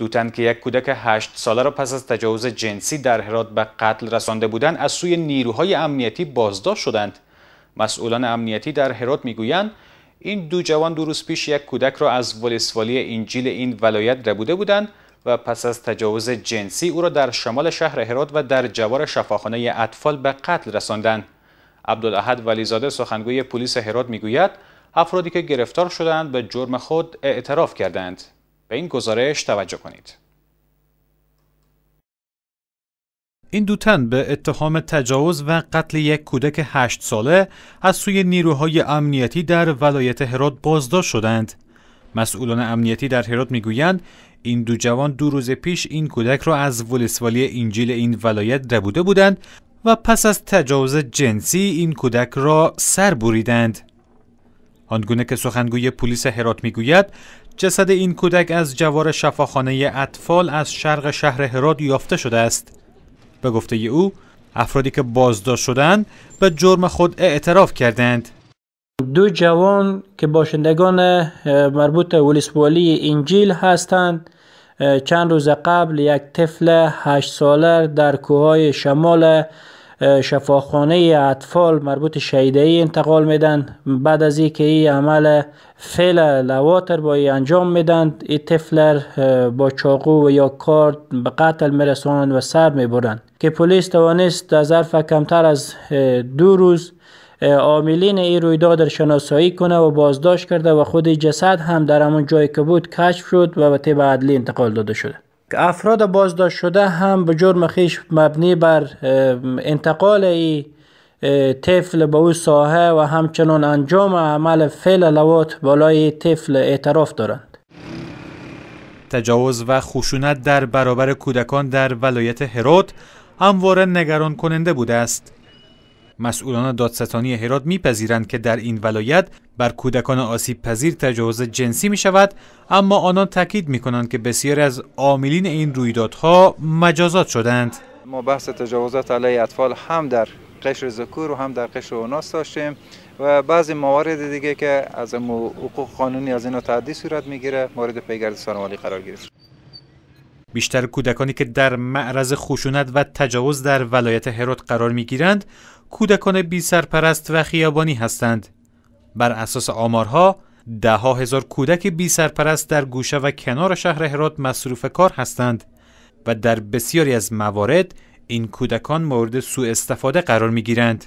دوتن که یک کودک 8 ساله را پس از تجاوز جنسی در هرات به قتل رسانده بودند از سوی نیروهای امنیتی بازداشت شدند مسئولان امنیتی در هرات میگویند این دو جوان دو روز پیش یک کودک را از ولسوالی انجیل این ولایت ربوده بودند و پس از تجاوز جنسی او را در شمال شهر هرات و در جوار شفاخانه اطفال به قتل رساندند عبدالاحد ولیزاده سخنگوی پلیس هرات میگوید افرادی که گرفتار شدند به جرم خود اعتراف کردند به این گزارش توجه کنید. این دوتن به اتهام تجاوز و قتل یک کودک هشت ساله از سوی نیروهای امنیتی در ولایت هرات بازداشت شدند. مسئولان امنیتی در هرات میگویند این دو جوان دو روز پیش این کودک را از ولسوالی انجیل این ولایت ربوده بودند و پس از تجاوز جنسی این کودک را سر بریدند. آنگونه که سخنگوی پلیس هرات میگوید جسد این کودک از جوار شفاخانه اطفال از شرق شهر هراد یافته شده است به گفته او افرادی که بازداشت شدند به جرم خود اعتراف کردند دو جوان که باشندگان مربوط ولیسوالی انجیل هستند چند روز قبل یک طفل هشت ساله در کوههای شمال شفاخانه اطفال مربوط ای انتقال میدن بعد از اینکه این عمل فعل لواتر با انجام میدند این طفلر با چاقو و یا کارد به قتل میرسانند و سر میبرند که پلیس توانست در ظرف کمتر از دو روز عاملین این رویداد شناسایی کنه و بازداشت کرده و خود جسد هم در همون جایی که بود کشف شد و به طب عدلی انتقال داده شده افراد بازداشت شده هم به جرم خیش مبنی بر انتقال این طفل به او ساحه و همچنان انجام عمل فعل لوات بالای طفل اعتراف دارند تجاوز و خشونت در برابر کودکان در ولایت هرات همواره نگران کننده بوده است. مسئولان دادستانی هرات میپذیرند که در این ولایت بر کودکان آسیب پذیر تجاوز جنسی می شود اما آنان تاکید می کنند که بسیاری از عاملین این رویدادها مجازات شدند ما بحث تجاوزات علیه اطفال هم در قشر ذکور و هم در قشر اوناس داشتیم و بعضی موارد دیگه که از حقوق قانونی از اینا تعدی صورت میگیره مورد پیگرد سانوالی قرار گرفت بیشتر کودکانی که در معرض خشونت و تجاوز در ولایت هرات قرار میگیرند کودکان بی سرپرست و خیابانی هستند بر اساس آمارها ده ها هزار کودک بی سرپرست در گوشه و کنار شهر هرات مصروف کار هستند و در بسیاری از موارد این کودکان مورد سوء استفاده قرار می گیرند